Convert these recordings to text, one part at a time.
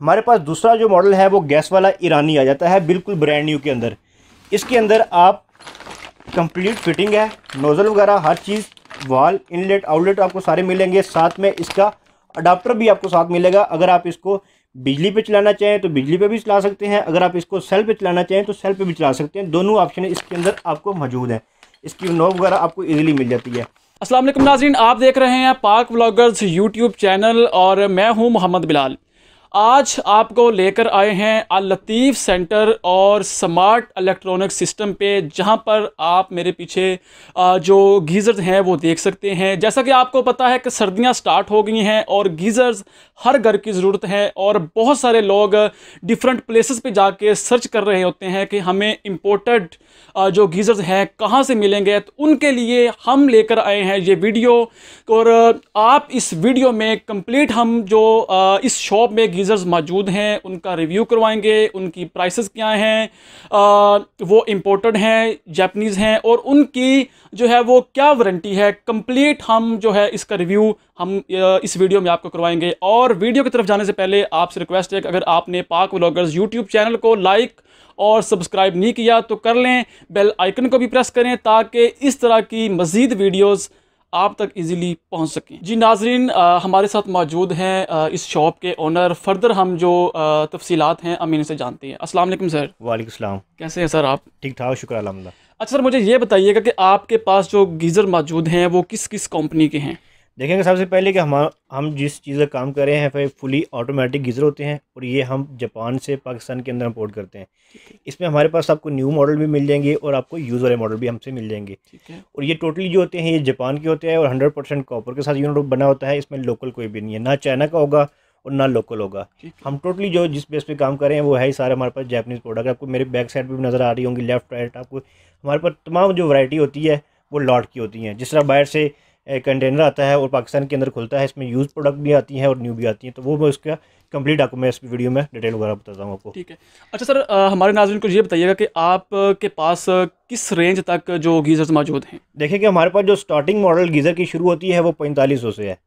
हमारे पास दूसरा जो मॉडल है वो गैस वाला ईरानी आ जाता है बिल्कुल ब्रांड न्यू के अंदर इसके अंदर आप कंप्लीट फिटिंग है नोज़ल वगैरह हर चीज़ वाल इनलेट आउटलेट आपको सारे मिलेंगे साथ में इसका अडाप्टर भी आपको साथ मिलेगा अगर आप इसको बिजली पे चलाना चाहें तो बिजली पे भी चला सकते हैं अगर आप इसको सेल पे चलाना चाहें तो सेल पे भी चला सकते हैं दोनों ऑप्शन इसके अंदर आपको मौजूद है इसकी नो वगैरह आपको इजीली मिल जाती है असलम नाजीन आप देख रहे हैं पार्क व्लॉगर्स यूट्यूब चैनल और मैं हूँ मोहम्मद बिलाल आज आपको लेकर आए हैं अल लतीफ़ सेंटर और स्मार्ट इलेक्ट्रॉनिक सिस्टम पे जहां पर आप मेरे पीछे जो गीज़र्स हैं वो देख सकते हैं जैसा कि आपको पता है कि सर्दियां स्टार्ट हो गई हैं और गीज़र्स हर घर की ज़रूरत है और बहुत सारे लोग डिफरेंट प्लेसेस पे जाके सर्च कर रहे होते हैं कि हमें इम्पोर्टेड जो गीज़र्स हैं कहाँ से मिलेंगे तो उनके लिए हम लेकर आए हैं ये वीडियो और आप इस वीडियो में कम्प्लीट हम जो इस शॉप में यूज़र्स मौजूद हैं उनका रिव्यू करवाएंगे उनकी प्राइसेस क्या हैं वो इम्पोर्टेड हैं जापनीज़ हैं और उनकी जो है वो क्या वारंटी है कंप्लीट हम जो है इसका रिव्यू हम इस वीडियो में आपको करवाएंगे और वीडियो की तरफ जाने से पहले आपसे रिक्वेस्ट है कि अगर आपने पाक व्लॉगर्स यूट्यूब चैनल को लाइक और सब्सक्राइब नहीं किया तो कर लें बेल आइकन को भी प्रेस करें ताकि इस तरह की मज़ीद वीडियोज़ आप तक इजीली पहुंच सकें जी नाजरीन आ, हमारे साथ मौजूद हैं आ, इस शॉप के ओनर फर्दर हम जो तफसीत हैं अमीन से जानते हैं असल सर वालेकाम कैसे हैं सर आप ठीक ठाक शुक्र अलहमद अच्छा सर मुझे ये बताइएगा कि आपके पास जो गीज़र मौजूद हैं वो किस किस कंपनी के हैं देखेंगे सबसे पहले कि हम हम जिस चीज़ का काम कर रहे हैं फिर फुली ऑटोमेटिक गीज़र होते हैं और ये हम जापान से पाकिस्तान के अंदर इम्पोर्ट करते हैं इसमें हमारे पास आपको न्यू मॉडल भी मिल जाएंगे और आपको यूज़ वाले मॉडल भी हमसे मिल जाएंगे और ये टोटली जो होते हैं ये जापान के होते हैं और हंड्रेड परसेंट कॉपर के साथ यूनिट बना होता है इसमें लोकल कोई भी नहीं है ना चाइना का होगा और ना लोकल होगा हम टोटली जो जिस बेस पे काम कर रहे हैं वो है ही सारे हमारे पास जैपनीज़ प्रोडक्ट आपको मेरे बैक साइड पर भी नज़र आ रही होंगी लेफ्ट राइट आपको हमारे पास तमाम जो वैरायटी होती है वो लॉट की होती हैं जिस तरह बाहर से कंटेनर आता है और पाकिस्तान के अंदर खुलता है इसमें यूज़ प्रोडक्ट भी आती हैं और न्यू भी आती हैं तो वो मैं उसका कंप्लीट आपको मैं इस वीडियो में डिटेल वगैरह बताता हूँ आपको ठीक है अच्छा सर आ, हमारे नाजरन को ये बताइएगा कि आपके पास किस रेंज तक जो गीज़र्स मौजूद हैं देखिए कि हमारे पास जो स्टार्टिंग मॉडल गीज़र की शुरू होती है वो पैंतालीस से है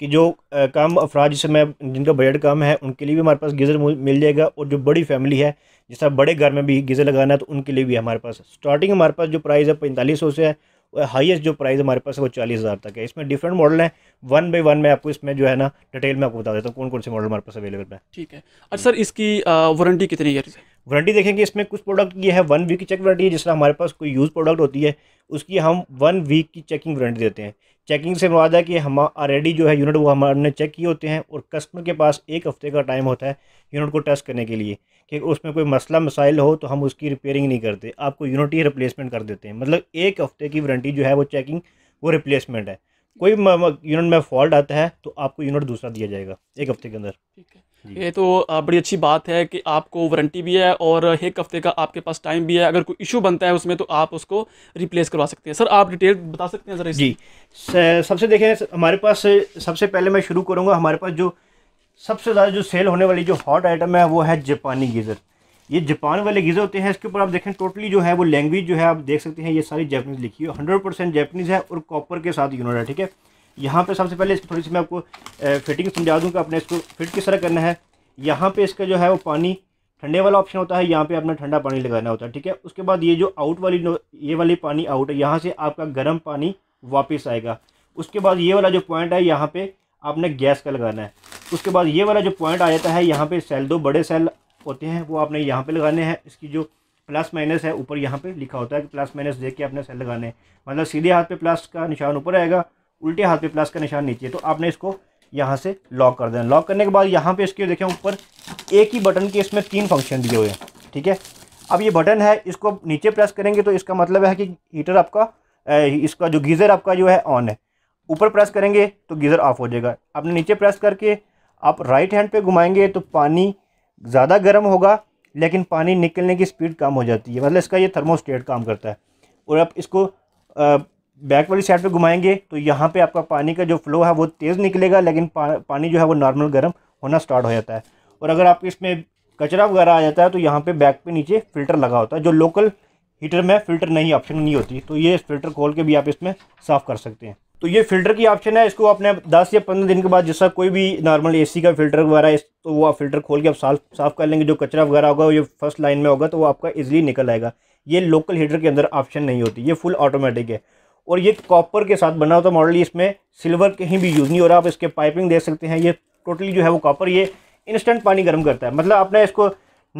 कि जो कम अफराज जिसमें जिनका बजट कम है उनके लिए भी हमारे पास गीज़र मिल जाएगा और जो बड़ी फैमिली है जिस बड़े घर में भी गीज़र लगाना है तो उनके लिए भी हमारे पास स्टार्टिंग हमारे पास जो प्राइस है पैंतालीस सौ से है हाईएस्ट जो प्राइस हमारे पास है वो चालीस हज़ार तक है इसमें डिफरेंट मॉडल हैं वन बाई वन में आपको इसमें जो है ना डिटेल में आपको बता देता हूँ कौन कौन से मॉडल हमारे पास अवेलेबल है ठीक है अच्छा सर इसकी वारंटी कितनी ईयर है वारंटी देखेंगे इसमें कुछ प्रोडक्ट ये है वन वीक की चेक वारंटी है जिस तरह हमारे पास कोई यूज़ प्रोडक्ट होती है उसकी हम वन वीक की चेकिंग वारंटी देते हैं चेकिंग से मुराद है कि हम ऑलरेडी जो है यूनिट वो हमारे चेक किए होते हैं और कस्टमर के पास एक हफ़्ते का टाइम होता है यूनिट को टेस्ट करने के लिए कि उसमें कोई मसला मसाइल हो तो हम उसकी रिपेयरिंग नहीं करते आपको यूनिट ही रिप्लेसमेंट कर देते हैं मतलब एक हफ़्ते की वारंटी जो है वो चेकिंग वो रिप्लेसमेंट है कोई यूनिट में फॉल्ट आता है तो आपको यूनिट दूसरा दिया जाएगा एक हफ्ते के अंदर ठीक है ये तो बड़ी अच्छी बात है कि आपको वारंटी भी है और एक हफ्ते का आपके पास टाइम भी है अगर कोई इशू बनता है उसमें तो आप उसको रिप्लेस करवा सकते हैं सर आप डिटेल बता सकते हैं सर जी सबसे देखें हमारे पास सबसे पहले मैं शुरू करूँगा हमारे पास जो सबसे ज़्यादा जो सेल होने वाली जो हॉट आइटम है वो है जापानी गीज़र ये जापान वाले गीज़र होते हैं इसके ऊपर आप देखें टोटली जो है वो लैंग्वेज जो है आप देख सकते हैं ये सारी जैपनीज़ लिखी हुई हंड्रेड परसेंट जैपनीज़ है और कॉपर के साथ यूनिट है ठीक है यहाँ पे सबसे पहले थोड़ी सी मैं आपको फिटिंग समझा दूँगा अपने आपने इसको फिट किस तरह करना है यहाँ पे इसका जो है वो पानी ठंडे वाला ऑप्शन होता है यहाँ पे अपना ठंडा पानी लगाना होता है ठीक है उसके बाद ये जो आउट वाली ये वाली पानी आउट है यहाँ से आपका गर्म पानी वापस आएगा उसके बाद ये वाला जो पॉइंट है यहाँ पे आपने गैस का लगाना है उसके बाद ये वाला जो पॉइंट आ जाता है यहाँ पे सेल दो बड़े सेल होते हैं वो आपने यहाँ पे लगाने हैं इसकी जो प्लस माइनस है ऊपर यहाँ पे लिखा होता है कि प्लस माइनस देख के आपने सेल लगाने हैं मतलब सीधे हाथ पे प्लस का निशान ऊपर आएगा उल्टे हाथ पे प्लस का निशान नीचे तो आपने इसको यहाँ से लॉक कर देना लॉक करने के बाद यहाँ पे इसके देखें ऊपर एक ही बटन के इसमें तीन फंक्शन दिए हुए हैं ठीक है अब ये बटन है इसको नीचे प्रेस करेंगे तो इसका मतलब है कि हीटर आपका इसका जो गीज़र आपका जो है ऑन है ऊपर प्रेस करेंगे तो गीज़र ऑफ हो जाएगा आपने नीचे प्रेस करके आप राइट हैंड पे घुमाएंगे तो पानी ज़्यादा गर्म होगा लेकिन पानी निकलने की स्पीड कम हो जाती है मतलब इसका ये थर्मोस्टेट काम करता है और आप इसको बैक वाली साइड पे घुमाएंगे तो यहाँ पे आपका पानी का जो फ्लो है वो तेज़ निकलेगा लेकिन पा, पानी जो है वो नॉर्मल गर्म होना स्टार्ट हो जाता है और अगर आप इसमें कचरा वगैरह आ जाता है तो यहाँ पे बैक पे नीचे फ़िल्टर लगा होता है जो लोकल हीटर में फ़िल्टर नहीं ऑप्शन नहीं होती तो ये फ़िल्टर खोल के भी आप इसमें साफ़ कर सकते हैं तो ये फ़िल्टर की ऑप्शन है इसको आपने 10 या 15 दिन के बाद जैसा कोई भी नॉर्मल एसी का फ़िल्टर वगैरह तो वो आप फ़िल्टर खोल के आप साफ साफ़ कर लेंगे जो कचरा वगैरह होगा ये फर्स्ट लाइन में होगा तो वो आपका इजीली निकल आएगा ये लोकल हीटर के अंदर ऑप्शन नहीं होती ये फुल ऑटोमेटिक है और ये कॉपर के साथ बना होता मॉडल इसमें सिल्वर कहीं भी यूज़ नहीं हो रहा आप इसके पाइपिंग देख सकते हैं ये टोटली जो है वो कॉपर ये इंस्टेंट पानी गर्म करता है मतलब आपने इसको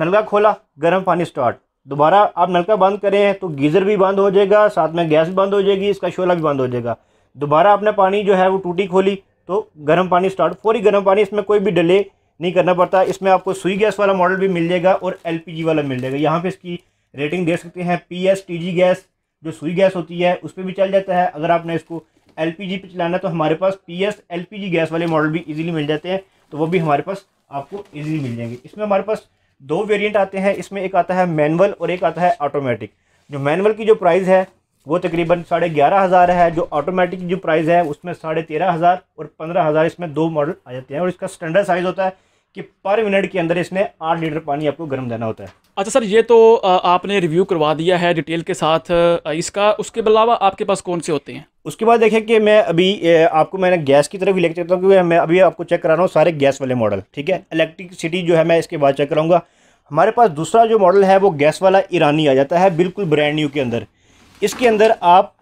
नलका खोला गर्म पानी स्टार्ट दोबारा आप नलका बंद करें तो गीज़र भी बंद हो जाएगा साथ में गैस बंद हो जाएगी इसका शोला भी बंद हो जाएगा दोबारा आपने पानी जो है वो टूटी खोली तो गर्म पानी स्टार्ट फौरी गर्म पानी इसमें कोई भी डिले नहीं करना पड़ता इसमें आपको सुई गैस वाला मॉडल भी मिल जाएगा और एल वाला मिल जाएगा यहाँ पर इसकी रेटिंग दे सकते हैं पीएसटीजी गैस जो सुई गैस होती है उस पर भी चल जाता है अगर आपने इसको एल पी पे चलाना तो हमारे पास P S L P G gas वाले मॉडल भी इजीली मिल जाते हैं तो वो भी हमारे पास आपको इजीली मिल जाएंगे इसमें हमारे पास दो वेरिएंट आते हैं इसमें एक आता है मैनुअल और एक आता है ऑटोमेटिक जो मैनुअल की जो प्राइस है वो तकरीबन साढ़े ग्यारह हज़ार है जो ऑटोमेटिक जो प्राइस है उसमें साढ़े तेरह हज़ार और पंद्रह हज़ार इसमें दो मॉडल आ जाते हैं और इसका स्टैंडर्ड साइज़ होता है कि पर मिनट के अंदर इसमें आठ लीटर पानी आपको गर्म देना होता है अच्छा सर ये तो आपने रिव्यू करवा दिया है डिटेल के साथ इसका उसके अलावा आपके पास कौन से होते हैं उसके बाद देखें कि मैं अभी आपको मैंने गैस की तरफ भी लेके चलता हूँ क्योंकि मैं अभी आपको चेक करा रहा हूँ सारे गैस वाले मॉडल ठीक है इलेक्ट्रिसिटी जो है मैं इसके बाद चेक कराऊंगा हमारे पास दूसरा जो मॉडल है वो गैस वाला ईरानी आ जाता है बिल्कुल ब्रांड न्यू के अंदर इसके अंदर आप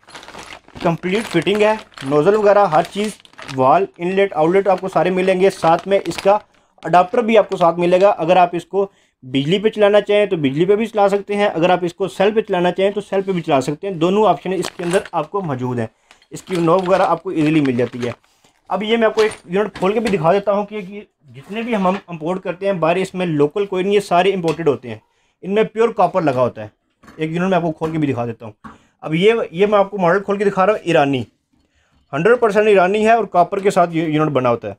कंप्लीट फिटिंग है नोज़ल वगैरह हर चीज़ वाल इनलेट आउटलेट आपको सारे मिलेंगे साथ में इसका अडाप्टर भी आपको साथ मिलेगा अगर आप इसको बिजली पे चलाना चाहें तो बिजली पे भी चला सकते हैं अगर आप इसको सेल पे चलाना चाहें तो सेल पे भी चला सकते हैं दोनों ऑप्शन इसके अंदर आपको मौजूद है इसकी नो वगैरह आपको ईजिली मिल जाती है अब ये मैं आपको एक यूनिट खोल के भी दिखा देता हूँ कि जितने भी हम इम्पोर्ट करते हैं बारे इसमें लोकल कोई नहीं है सारे इम्पोर्टेड होते हैं इनमें प्योर कॉपर लगा होता है एक यूनिट मैं आपको खोल के भी दिखा देता हूँ अब ये ये मैं आपको मॉडल खोल के दिखा रहा हूँ ईरानी हंड्रेड परसेंट ईरानी है और कॉपर के साथ यूनिट बना होता है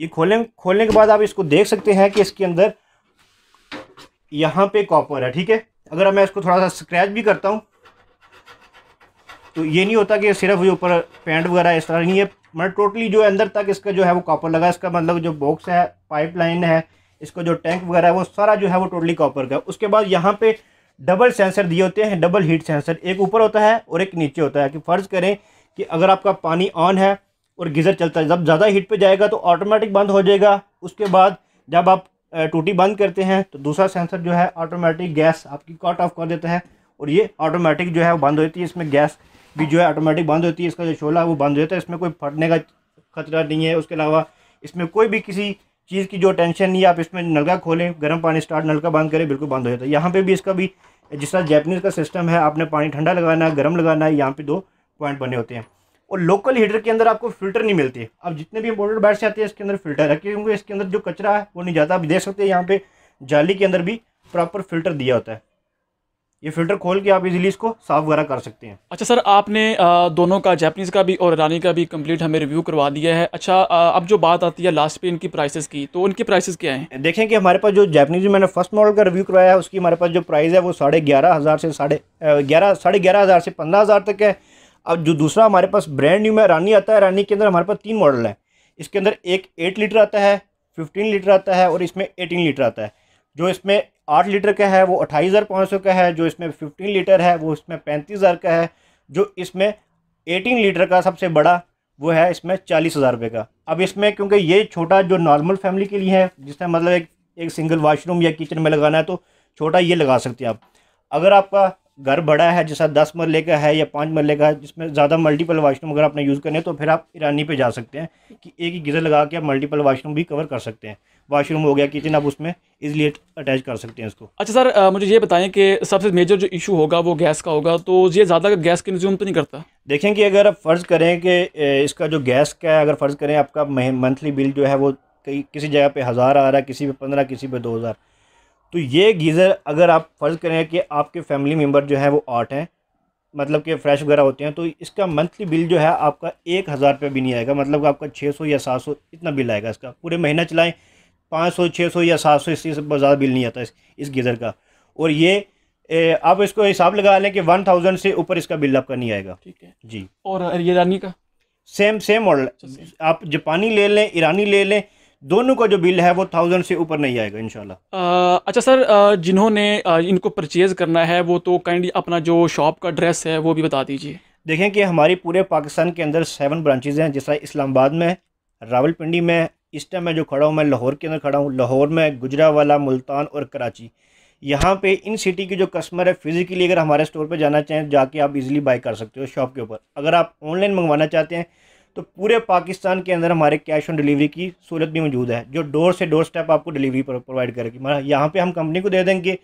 ये खोलने खोलने के बाद आप इसको देख सकते हैं कि इसके अंदर यहाँ पे कॉपर है ठीक है अगर मैं इसको थोड़ा सा स्क्रैच भी करता हूँ तो ये नहीं होता कि सिर्फ ये ऊपर पेंट वगैरह इस तरह नहीं है मतलब टोटली जो अंदर तक इसका जो है वो कॉपर लगा इसका मतलब जो बॉक्स है पाइपलाइन है इसको जो टैंक वगैरह है वो सारा जो है वो टोटली कॉपर का उसके बाद यहाँ पे डबल सेंसर दिए होते हैं डबल हीट सेंसर एक ऊपर होता है और एक नीचे होता है कि फ़र्ज़ करें कि अगर आपका पानी ऑन है और गीज़र चलता है जब ज़्यादा हीट पे जाएगा तो ऑटोमेटिक बंद हो जाएगा उसके बाद जब आप टूटी बंद करते हैं तो दूसरा सेंसर जो है ऑटोमेटिक गैस आपकी कट ऑफ कर देता है और ये ऑटोमेटिक जो है बंद होती है इसमें गैस भी जो है ऑटोमेटिक बंद होती है इसका जो शोला है वो बंद हो जाता है इसमें कोई फटने का खतरा नहीं है उसके अलावा इसमें कोई भी किसी चीज़ की जो टेंशन नहीं है आप इसमें नलका खोलें गर्म पानी स्टार्ट नलका बंद करें बिल्कुल बंद हो जाता है यहाँ पे भी इसका भी जिस तरह जैपनीज़ का सिस्टम है आपने पानी ठंडा लगाना है गर्म लगाना है यहाँ पे दो पॉइंट बने होते हैं और लोकल हीटर के अंदर आपको फिल्टर नहीं मिलते अब जितने भी इंपोर्टेड बैट्स आते हैं इसके अंदर फिल्टर है क्योंकि इसके अंदर जो कचरा है वो नहीं जाता आप देख सकते हैं यहाँ पे जाली के अंदर भी प्रॉपर फिल्टर दिया होता है ये फिल्टर खोल के आप इजीली इसको साफ वगैरह कर सकते हैं अच्छा सर आपने दोनों का जैपनीज़ का भी और रानी का भी कंप्लीट हमें रिव्यू करवा दिया है अच्छा अब जो बात आती है लास्ट पे इनकी प्राइसेस की तो उनकी प्राइसेस क्या हैं देखें कि हमारे पास जो जैपनीज़ मैंने फर्स्ट मॉडल का रिव्यू करवाया है उसकी हमारे पास जो प्राइस है वो साढ़े ग्यारह हज़ार से साढ़े ग्यारह साढ़े ग्यारह हज़ार से पंद्रह हज़ार तक है अब जो दूसरा हमारे पास ब्रांड न्यू में रानी आता है रानी के अंदर हमारे पास तीन मॉडल है इसके अंदर एक एट लीटर आता है फिफ्टीन लीटर आता है और इसमें एटीन लीटर आता है जो इसमें आठ लीटर का है वो अट्ठाईस हज़ार पाँच सौ का है जो इसमें फिफ्टीन लीटर है वो इसमें पैंतीस हज़ार का है जो इसमें एटीन लीटर का सबसे बड़ा वो है इसमें चालीस हज़ार रुपये का अब इसमें क्योंकि ये छोटा जो नॉर्मल फैमिली के लिए है जिसमें मतलब एक एक सिंगल वाशरूम या किचन में लगाना है तो छोटा ये लगा सकते हैं आप अगर आपका घर बड़ा है जैसा दस मरले का है या पाँच मरले का है जिसमें ज़्यादा मल्टीपल वाशरूम अगर आपने यूज़ करने तो फिर आप ईरानी पे जा सकते हैं कि एक ही गीज़र लगा के आप मल्टीपल वाशरूम भी कवर कर सकते हैं वाशरूम हो गया किचन आप उसमें इजीली अटैच कर सकते हैं इसको अच्छा सर मुझे ये बताएं कि सबसे मेजर जो इशू होगा वो गैस का होगा तो ये ज़्यादा गैस कंज्यूम तो नहीं करता देखें कि अगर आप फ़र्ज़ करें कि इसका जो गैस का है अगर फ़र्ज़ करें आपका मंथली बिल जो है वो कई किसी जगह पर हज़ार आ रहा है किसी पर पंद्रह किसी पर दो हज़ार तो ये गीज़र अगर आप फ़र्ज़ करें कि आपके फैमिली मेम्बर जो है वो आठ हैं मतलब कि फ़्रेश वगैरह होते हैं तो इसका मंथली बिल जो है आपका एक हज़ार रुपये भी नहीं आएगा मतलब आपका छः सौ या सात सौ इतना बिल आएगा इसका पूरे महीना चलाएँ पाँच सौ छः सौ या सात सौ इससे ज़्यादा बिल नहीं आता इस इस गीज़र का और ये ए, आप इसको हिसाब लगा लें कि वन थाउजेंड से ऊपर इसका बिल आपका नहीं आएगा ठीक है जी और ईरानी का सेम सेम मॉडल आप जापानी ले लें ईरानी ले लें दोनों का जो बिल है वो थाउजेंड से ऊपर नहीं आएगा इनशाला अच्छा सर जिन्होंने इनको परचेज़ करना है वो तो काइंडली अपना जो शॉप का एड्रेस है वो भी बता दीजिए देखें कि हमारी पूरे पाकिस्तान के अंदर सेवन ब्रांचेज़ हैं जिस तरह इस्लामाबाद में रावलपिंडी में इस टाइम मैं जो खड़ा हूँ मैं लाहौर के अंदर खड़ा हूँ लाहौर में गुजरावाला मुल्तान और कराची यहाँ पे इन सिटी के जो कस्टमर है फिज़िकली अगर हमारे स्टोर पे जाना चाहें जाके आप इजीली बाय कर सकते हो शॉप के ऊपर अगर आप ऑनलाइन मंगवाना चाहते हैं तो पूरे पाकिस्तान के अंदर हमारे कैश ऑन डिलीवरी की सहूलत भी मौजूद है जो डोर से डोर स्टेप आपको डिलीवरी प्रोवाइड करेगी मतलब यहाँ पर हम कंपनी को दे देंगे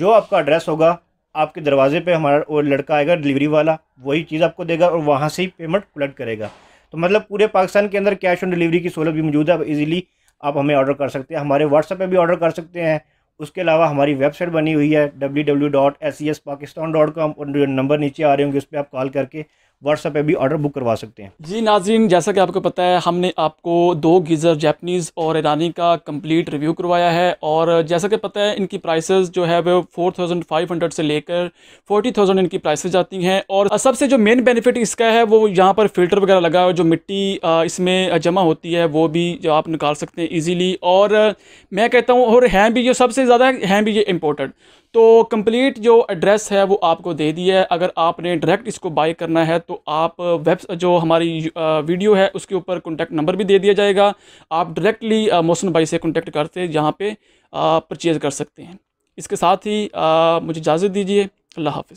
जो आपका एड्रेस होगा आपके दरवाजे पे हमारा वो लड़का आएगा डिलीवरी वाला वही चीज़ आपको देगा और वहाँ से ही पेमेंट कलेक्ट करेगा तो मतलब पूरे पाकिस्तान के अंदर कैश ऑन डिलीवरी की सहूलत भी मौजूद है ईजिली आप हमें ऑर्डर कर सकते हैं हमारे व्हाट्सएप पे भी ऑर्डर कर सकते हैं उसके अलावा हमारी वेबसाइट बनी हुई है W W dot S C S Pakistan dot com और नंबर नीचे आ रहे होंगे उस पर आप कॉल करके व्हाट्सएप पे भी ऑर्डर बुक करवा सकते हैं जी नाजीन जैसा कि आपको पता है हमने आपको दो गीज़र जैपनीज़ और ईरानी का कंप्लीट रिव्यू करवाया है और जैसा कि पता है इनकी प्राइसेस जो है वो 4500 से लेकर 40000 इनकी प्राइसेस जाती हैं और सबसे जो मेन बेनिफिट इसका है वो यहाँ पर फ़िल्टर वगैरह लगा जो मिट्टी इसमें जमा होती है वो भी जो आप निकाल सकते हैं ईजीली और मैं कहता हूँ और हैं भी जो सबसे ज़्यादा हैं भी ये इम्पोर्टेंट तो कंप्लीट जो एड्रेस है वो आपको दे दिया है अगर आपने डायरेक्ट इसको बाई करना है तो आप वेब जो हमारी वीडियो है उसके ऊपर कॉन्टैक्ट नंबर भी दे दिया जाएगा आप डायरेक्टली मोहसिन भाई से कॉन्टैक्ट करते जहाँ पर परचेज़ कर सकते हैं इसके साथ ही आ, मुझे इजाज़त दीजिए अल्लाह हाफ़